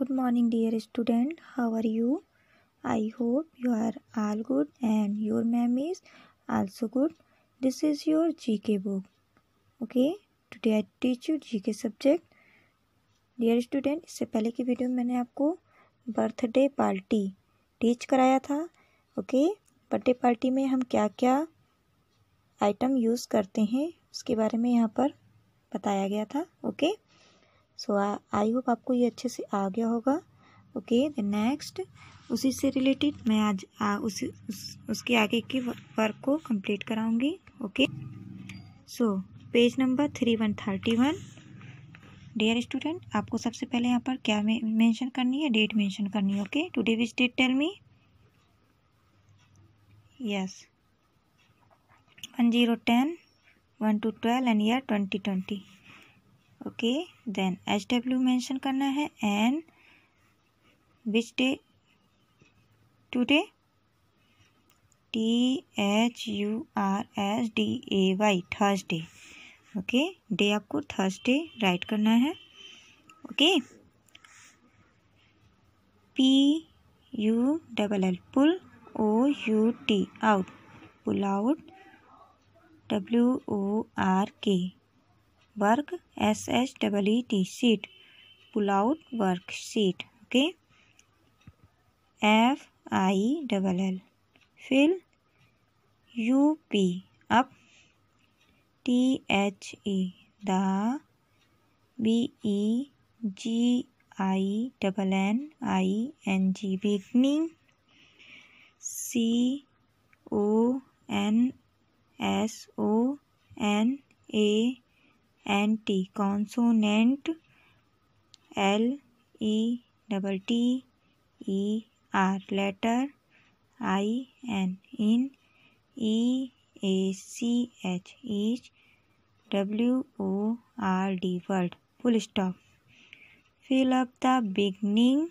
good morning dear student how are you i hope you are all good and your ma'am is also good this is your gk book okay today i teach you gk subject dear student इससे पहले की video में मैंने आपको birthday party teach कराया था okay birthday party में हम क्या क्या आइटम यूज़ करते हैं उसके बारे में यहाँ पर बताया गया था okay okay? So I hope आपको ये अच्छे से आ गया होगा ओके दे नेक्स्ट उसी से रिलेटेड मैं आज आ, उसी उस, उसके आगे की वर्क को कंप्लीट कराऊंगी okay so page number three one thirty one dear student आपको सबसे पहले यहाँ पर क्या मेंशन करनी है डेट मेंशन करनी है okay today which date tell me yes one zero ten one two twelve and year twenty twenty okay then H W mention करना है and which day day T H U R S D A Y Thursday okay day आपको Thursday write करना है okay P U double L pull O U T out pull out W O R K work S H double E T seat pull out work sheet okay F I double L fill U P up T H E the B E G I double N I N G beginning C O N S O N A N T consonant L E double T E R letter I N in E A C H each W O R D word full stop fill up the beginning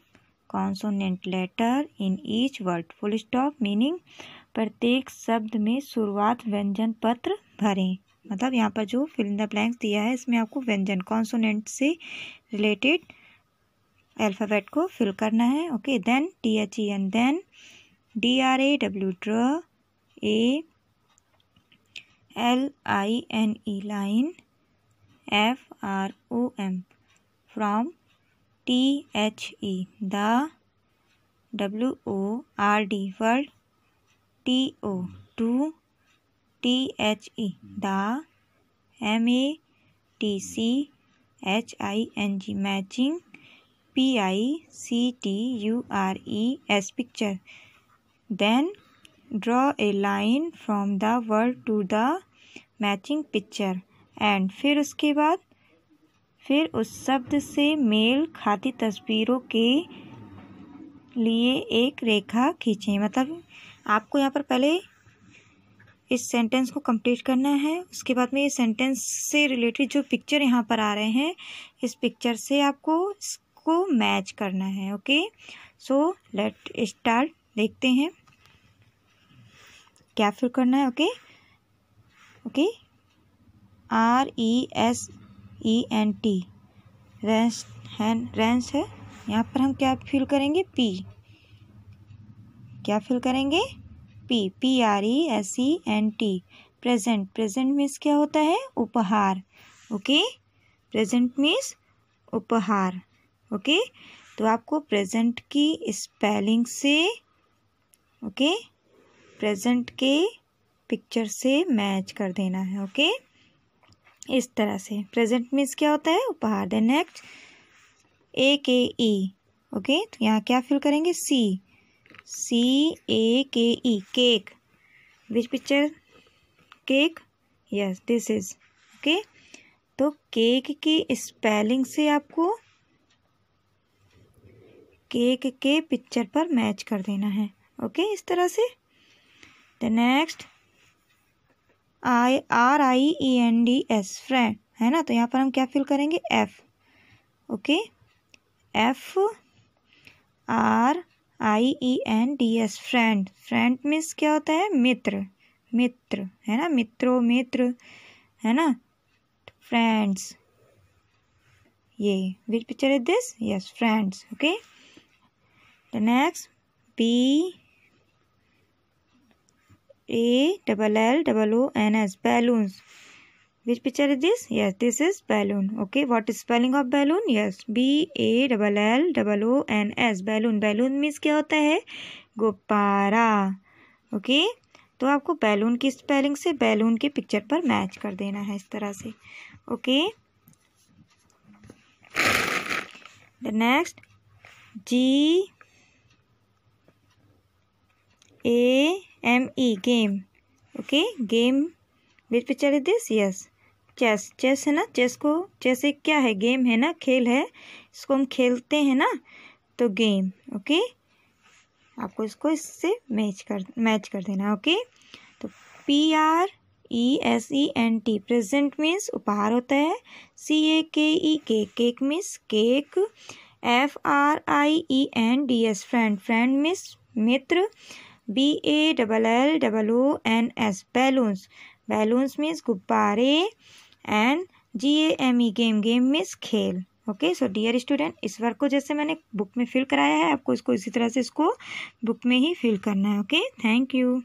consonant letter in each word full stop meaning प्रत्येक शब्द में शुरुआत व्यंजन पत्र भरें मतलब यहाँ पर जो फिल इन द ब्लैंक्स दिया है इसमें आपको व्यंजन कॉन्सोनेंट से रिलेटेड अल्फ़ाबेट को फिल करना है okay then T H E N then D R A W draw A L I N E line F R O M from T H E the W O R D word T O to T H E the M A T C H I N G matching P I C T U R E S picture then draw a line from the word to the matching picture and फिर उसके बाद फिर उस शब्द से mail खाती तस्वीरों के लिए एक रेखा खींचें मतलब आपको यहाँ पर पहले इस सेंटेंस को कंप्लीट करना है उसके बाद में ये सेंटेंस से रिलेटेड जो पिक्चर यहाँ पर आ रहे हैं इस पिक्चर से आपको इसको मैच करना है ओके सो लेट स्टार्ट देखते हैं क्या फिर करना है okay okay R E S E N T रेंस है रेंस है यहाँ पर हम क्या फिल करेंगे पी क्या फिल करेंगे P P R E S E N T present present means क्या होता है उपहार ओके प्रेजेंट मीन्स उपहार ओके तो आपको प्रेजेंट की स्पेलिंग से ओके प्रेजेंट के पिक्चर से मैच कर देना है ओके इस तरह से प्रेजेंट मीन्स क्या होता है उपहार देन नेक्स्ट ए के ई ओके तो यहाँ क्या फिल करेंगे सी सी ए e, तो K E cake which picture cake yes this is okay तो केक की स्पेलिंग से आपको केक के पिक्चर पर मैच कर देना है ओके okay? इस तरह से the next I R I E N D S friend है ना तो यहाँ पर हम क्या फिल करेंगे F okay F R I E N D S friend friend means क्या होता है मित्र मित्र है ना मित्रों मित्र है ना फ्रेंड्स ये which picture is this yes friends okay the next B A double L double O N S balloons which picture is this yes this is balloon okay what is spelling of balloon yes b a double l double o n s balloon balloon means क्या होता है gopara okay? तो आपको balloon की spelling से balloon के picture पर match कर देना है इस तरह से okay the next G A M E game okay game which picture is this yes chess chess है ना चेस को चेस एक क्या है गेम है ना खेल है इसको हम खेलते हैं ना तो गेम ओके आपको इसको इससे मैच कर मैच कर देना ओके तो P R E S E N T present means उपहार होता है C A K E cake cake means cake F R I E N D S friend friend means मित्र B A double L double O N S balloons balloons means गुब्बारे and G A M E game game means खेल okay so dear student इस work को जैसे मैंने book में fill कराया है आपको इसको इसी तरह से इसको बुक में ही फिल करना है ओके थैंक यू